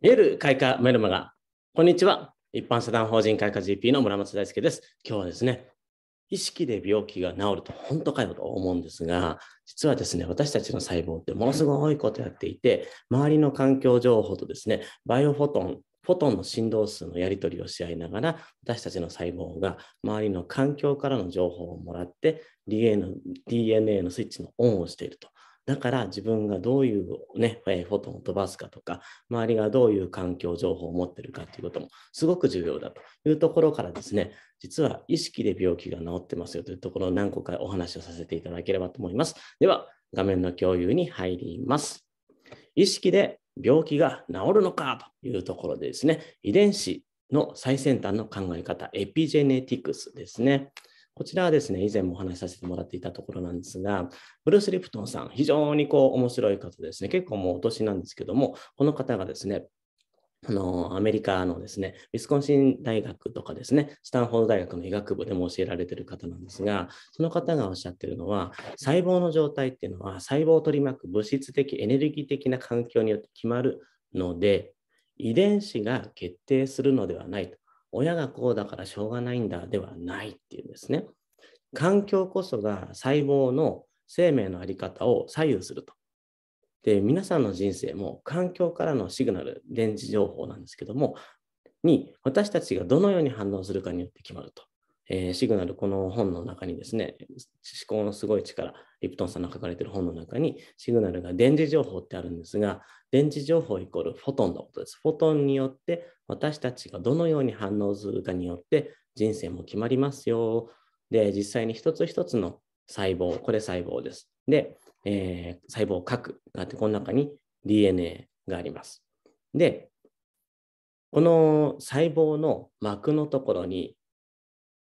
見える開花メルマガ。こんにちは。一般社団法人開花 GP の村松大輔です。今日はですね、意識で病気が治ると本当かよと思うんですが、実はですね、私たちの細胞ってものすごいことやっていて、周りの環境情報とですね、バイオフォトン、フォトンの振動数のやり取りをし合いながら、私たちの細胞が周りの環境からの情報をもらって、DNA の DNA のスイッチのオンをしていると。だから自分がどういうね、フォトンを飛ばすかとか、周りがどういう環境情報を持ってるかということもすごく重要だというところからですね、実は意識で病気が治ってますよというところを何個かお話をさせていただければと思います。では、画面の共有に入ります。意識で病気が治るのかというところでですね、遺伝子の最先端の考え方、エピジェネティクスですね。こちらはですね、以前もお話しさせてもらっていたところなんですが、ブルース・リプトンさん、非常にこう面白い方ですね、結構もうお年なんですけども、この方がですね、あの、アメリカのですね、ウィスコンシン大学とかですね、スタンフォード大学の医学部でも教えられてる方なんですが、その方がおっしゃってるのは、細胞の状態っていうのは、細胞を取り巻く物質的、エネルギー的な環境によって決まるので、遺伝子が決定するのではないと。親がこうだからしょうがないんだではないっていうんですね。環境こそが細胞の生命のあり方を左右すると。で、皆さんの人生も環境からのシグナル、電磁情報なんですけども、に私たちがどのように反応するかによって決まると。えー、シグナル、この本の中にですね、思考のすごい力、リプトンさんの書かれてる本の中に、シグナルが電磁情報ってあるんですが、電磁情報イコールフォトンのことです。フォトンによって私たちがどのように反応するかによって人生も決まりますよ。で、実際に一つ一つの細胞、これ細胞です。で、えー、細胞核があって、この中に DNA があります。で、この細胞の膜のところに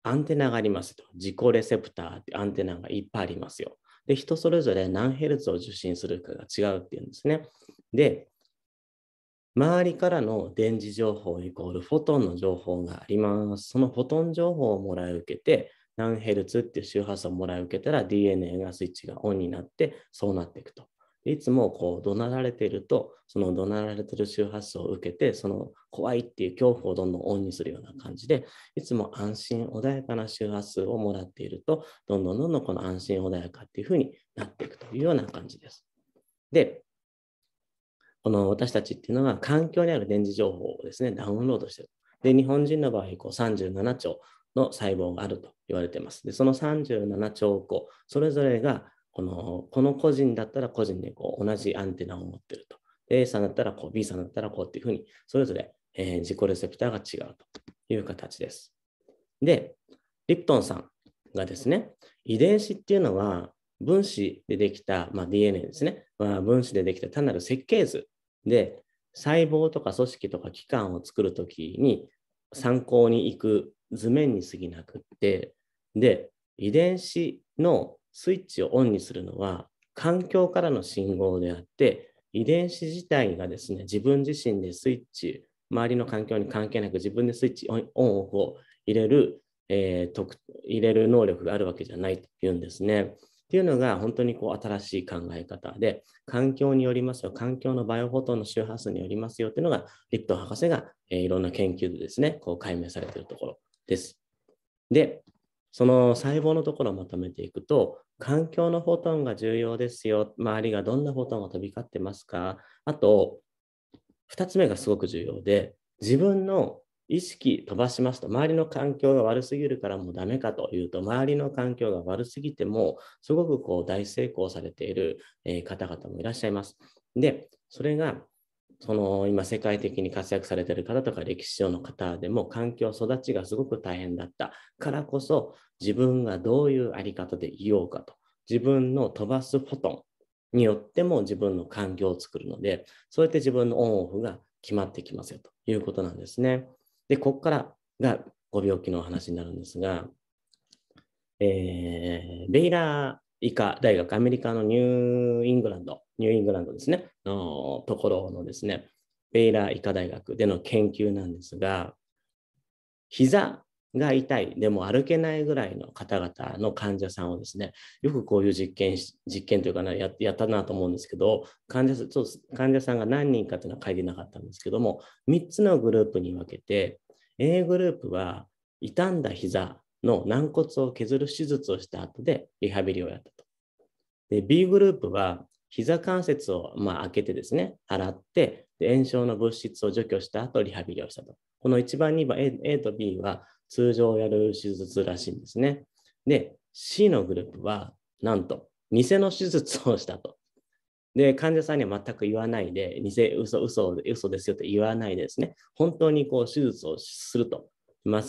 アンテナがありますと。自己レセプターってアンテナがいっぱいありますよ。で、人それぞれ何ヘルツを受信するかが違うっていうんですね。で、周りからの電磁情報イコールフォトンの情報があります。そのフォトン情報をもらい受けて、何ヘルツっていう周波数をもらい受けたら DNA がスイッチがオンになってそうなっていくと。いつもこう怒鳴られてると、その怒鳴られてる周波数を受けて、その怖いっていう恐怖をどんどんオンにするような感じで、いつも安心穏やかな周波数をもらっていると、どんどんどんどんこの安心穏やかっていうふうになっていくというような感じです。で、この私たちっていうのは環境にある電磁情報をですね、ダウンロードしてる。で、日本人の場合、37兆の細胞があると言われています。で、その37兆個、それぞれがこのこの個人だったら個人でこう同じアンテナを持ってると。A さんだったらこう、B さんだったらこうっていうふうに、それぞれ、えー、自己レセプターが違うという形です。で、リプトンさんがですね、遺伝子っていうのは分子でできた、まあ、DNA ですね、まあ、分子でできた単なる設計図で、細胞とか組織とか器官を作るときに参考に行く図面に過ぎなくって、で、遺伝子のスイッチをオンにするのは環境からの信号であって、遺伝子自体がですね、自分自身でスイッチ、周りの環境に関係なく自分でスイッチオンオフを入れる、えー、入れる能力があるわけじゃないというんですね。っていうのが本当にこう新しい考え方で、環境によりますよ、環境のバイオフォトの周波数によりますよっていうのが、リプト博士が、えー、いろんな研究でですね、こう解明されているところです。で、その細胞のところをまとめていくと、環境のフォトンが重要ですよ。周りがどんなフォトンが飛び交ってますかあと、2つ目がすごく重要で、自分の意識飛ばしますと、周りの環境が悪すぎるからもうダメかというと、周りの環境が悪すぎても、すごくこう大成功されている方々もいらっしゃいます。で、それがその今世界的に活躍されてる方とか歴史上の方でも環境育ちがすごく大変だったからこそ自分がどういう在り方でいようかと自分の飛ばすフォトンによっても自分の環境を作るのでそうやって自分のオンオフが決まってきますよということなんですね。でここからがご病気のお話になるんですが、えー、ベイラー、医科大学、アメリカのニューイングランド、ニューイングランドですね、のところのですね、ベイラー医科大学での研究なんですが、膝が痛い、でも歩けないぐらいの方々の患者さんをですね、よくこういう実験、実験というかな、ややったなと思うんですけど、患者ち患者さんが何人かというのは書いてなかったんですけども、3つのグループに分けて、A グループは傷んだ膝の軟骨を削る手術をした後でリハビリをやったと。で B グループは膝関節をまあ開けてですね、洗ってで、炎症の物質を除去した後リハビリをしたと。この1番、2番 A, A と B は通常やる手術らしいんですね。で、C のグループは、なんと、偽の手術をしたと。で、患者さんには全く言わないで、偽、嘘、嘘、嘘ですよって言わないでですね、本当にこう手術をすると、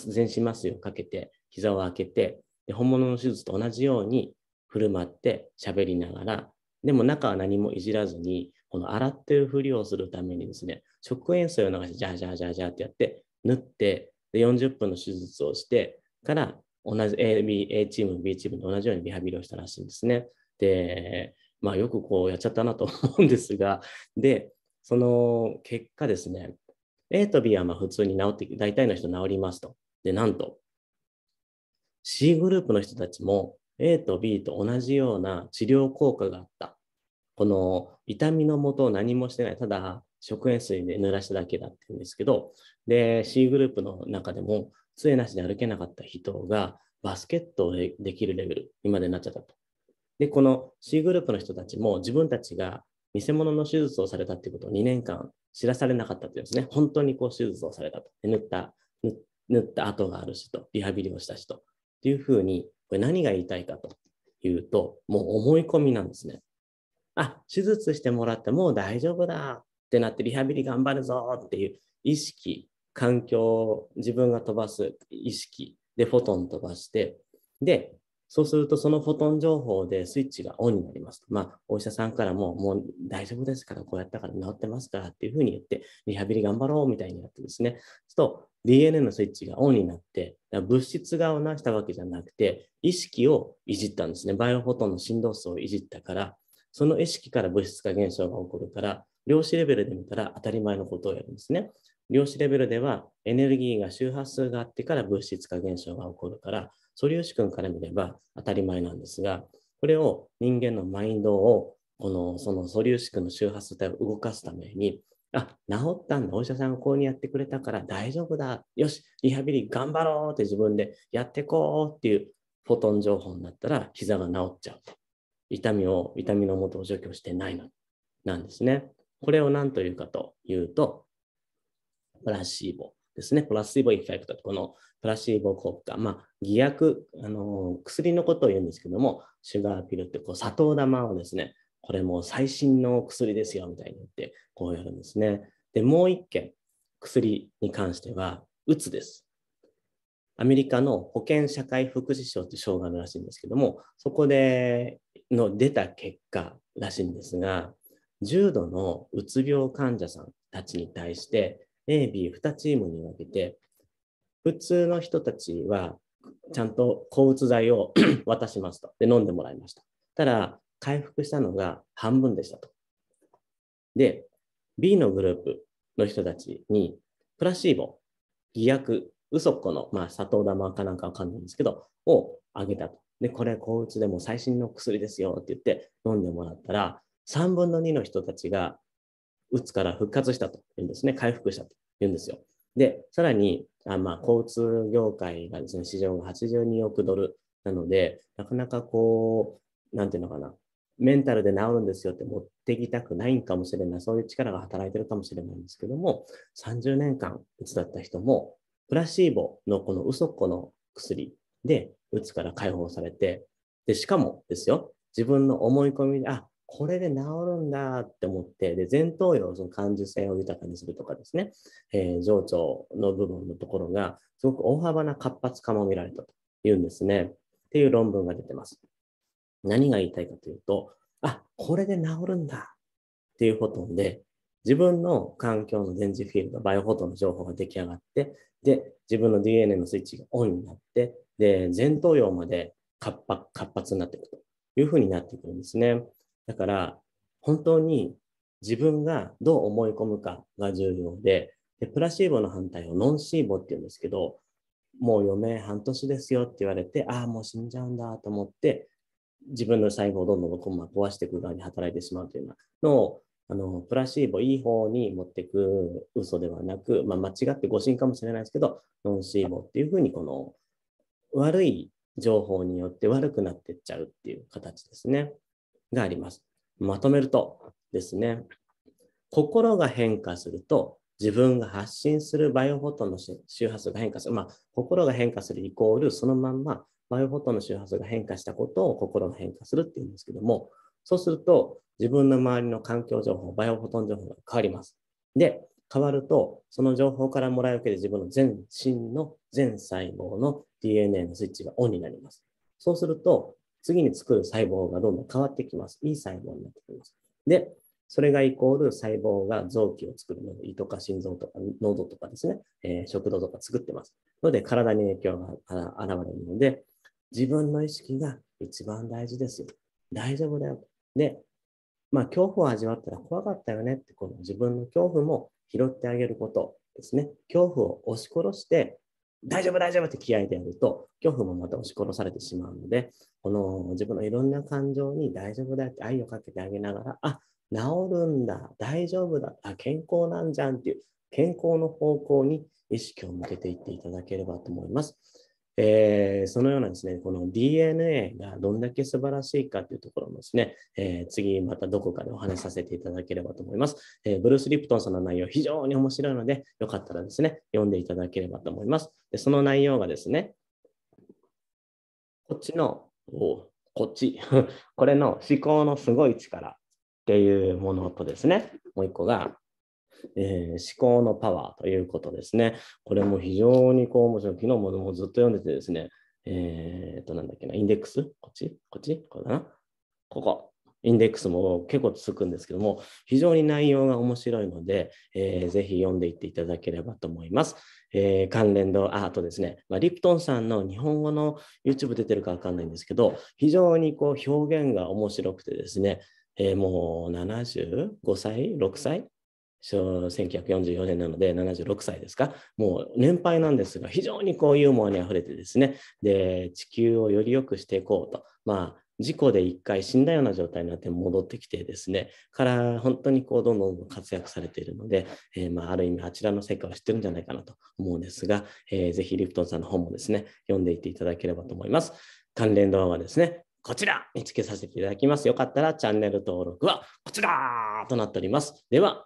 全身麻酔をかけて、膝を開けて、で本物の手術と同じように振る舞って喋りながら、でも中は何もいじらずに、この洗ってるふりをするためにですね、食塩水を流して、ジャージャージャージャーってやって、塗って、で40分の手術をして、から同じ A, B A チーム、B チームと同じようにリハビリをしたらしいんですね。で、まあよくこうやっちゃったなと思うんですが、で、その結果ですね、A と B はまあ普通に治って、大体の人治りますと。で、なんと、C グループの人たちも A と B と同じような治療効果があった。この痛みのもとを何もしてない、ただ食塩水で濡らしただけだって言うんですけど、で、C グループの中でも、杖なしで歩けなかった人がバスケットをできるレベル今までなっちゃったと。で、この C グループの人たちも自分たちが偽物の手術をされたっていうことを2年間知らされなかったというんですね。本当にこう手術をされたと。塗った、塗った跡がある人、リハビリをした人。っていうふうに、これ何が言いたいかというと、もう思い込みなんですね。あ、手術してもらってもう大丈夫だってなってリハビリ頑張るぞっていう意識、環境自分が飛ばす意識でフォトン飛ばして、で、そうするとそのフォトン情報でスイッチがオンになります。まあ、お医者さんからももう大丈夫ですから、こうやったから治ってますからっていうふうに言って、リハビリ頑張ろうみたいになってですね。と、DNA のスイッチがオンになって、物質側をなしたわけじゃなくて、意識をいじったんですね。バイオフォトンの振動数をいじったから、その意識から物質化現象が起こるから、量子レベルで見たら当たり前のことをやるんですね。量子レベルではエネルギーが周波数があってから物質化現象が起こるから、素粒子君から見れば当たり前なんですが、これを人間のマインドをこのその素粒子君の周波数帯を動かすためにあ、治ったんだ。お医者さんがこうにやってくれたから大丈夫だ。よし、リハビリ頑張ろうって自分でやってこうっていうフォトン情報になったら膝が治っちゃう。痛みを、痛みの元を除去してないのなんですね。これを何というかというと、プラシーボですね。プラシーボインフェクト。このプラシーボ効果。まあ、偽薬、あの薬のことを言うんですけども、シュガーピルってこう砂糖玉をですね、これも最新の薬ですよみたいに言ってこうやるんですね。で、もう1件、薬に関しては、うつです。アメリカの保健社会福祉省って障省があるらしいんですけども、そこでの出た結果らしいんですが、重度のうつ病患者さんたちに対して、A、B2 チームに分けて、普通の人たちはちゃんと抗うつ剤を 渡しますと。で、飲んでもらいました。ただ、回復したのが半分でしたと。で、B のグループの人たちに、プラシーボ、偽薬、嘘っ子の、まあ、砂糖玉かなんかわかんないんですけど、をあげたと。で、これ、抗うつでも最新の薬ですよって言って飲んでもらったら、3分の2の人たちが、うつから復活したと言うんですね。回復したと言うんですよ。で、さらに、あまあ、交通業界がですね、市場が82億ドルなので、なかなかこう、なんていうのかな、メンタルで治るんですよって持ってきたくないんかもしれない。そういう力が働いてるかもしれないんですけども、30年間うつだった人も、プラシーボのこの嘘っ子の薬で、うつから解放されて、で、しかもですよ、自分の思い込みで、あ、これで治るんだって思って、で、前頭葉、その感受性を豊かにするとかですね、えー、情緒の部分のところが、すごく大幅な活発化も見られたというんですね、っていう論文が出てます。何が言いたいかというと、あ、これで治るんだっていうフォトンで、自分の環境の電磁フィールド、バイオフォトンの情報が出来上がって、で、自分の DNA のスイッチがオンになって、で、前頭葉まで活発活発になっていくというふうになってくるんですね。だから、本当に自分がどう思い込むかが重要で、でプラシーボの反対をノンシーボって言うんですけど、もう余命半年ですよって言われて、ああ、もう死んじゃうんだと思って、自分の細胞をどんどん壊していく側に働いてしまうというのを、あのプラシーボ、いい方に持っていく嘘ではなく、まあ、間違って誤信かもしれないですけど、ノンシーボっていうふうに、この悪い情報によって悪くなっていっちゃうっていう形ですね、があります。まとめるとですね、心が変化すると、自分が発信するバイオフォトンの周波数が変化する。まあ、心が変化するイコール、そのまんまマイフォトンの周波数が変化したことを心が変化するっていうんですけども、そうすると自分の周りの環境情報、バイオフォトン情報が変わります。で、変わると、その情報からもらい受けて自分の全身の全細胞の DNA のスイッチがオンになります。そうすると、次に作る細胞がどんどん変わってきます。いい細胞になってきます。で、それがイコール細胞が臓器を作るので、胃とか心臓とか喉とかですね、えー、食道とか作ってます。ので、体に影響が現れるので、自分の意識が一番大事ですよ。大丈夫だよ。で、まあ、恐怖を味わったら怖かったよねって、この自分の恐怖も拾ってあげることですね。恐怖を押し殺して、大丈夫、大丈夫って気合でやると、恐怖もまた押し殺されてしまうので、この自分のいろんな感情に大丈夫だって愛をかけてあげながら、あ、治るんだ、大丈夫だ、あ、健康なんじゃんっていう、健康の方向に意識を向けていっていただければと思います。えー、そのようなですね、この DNA がどんだけ素晴らしいかというところもですね、えー、次またどこかでお話しさせていただければと思います。えー、ブルース・リプトンさんの内容非常に面白いので、よかったらですね、読んでいただければと思います。でその内容がですね、こっちの、おこっち、これの思考のすごい力っていうものとですね、もう一個が、えー、思考のパワーということですね。これも非常にこう面白い。昨日ももずっと読んでてですね、えー、っと、なんだっけな、インデックスこっちこっちこれだなここ。インデックスも結構つくんですけども、非常に内容が面白いので、えー、ぜひ読んでいっていただければと思います。えー、関連のアートですね、まあ、リプトンさんの日本語の YouTube 出てるかわかんないんですけど、非常にこう表現が面白くてですね、えー、もう75歳、6歳1944年なので76歳ですかもう年配なんですが非常にこうユーモアにあふれてですねで地球をより良くしていこうとまあ事故で一回死んだような状態になって戻ってきてですねから本当にこうどんどん活躍されているので、えー、まあ、ある意味あちらの世界を知ってるんじゃないかなと思うんですが、えー、ぜひリプトンさんの本もですね読んでいっていただければと思います関連動画はですねこちら見つけさせていただきますよかったらチャンネル登録はこちらとなっておりますでは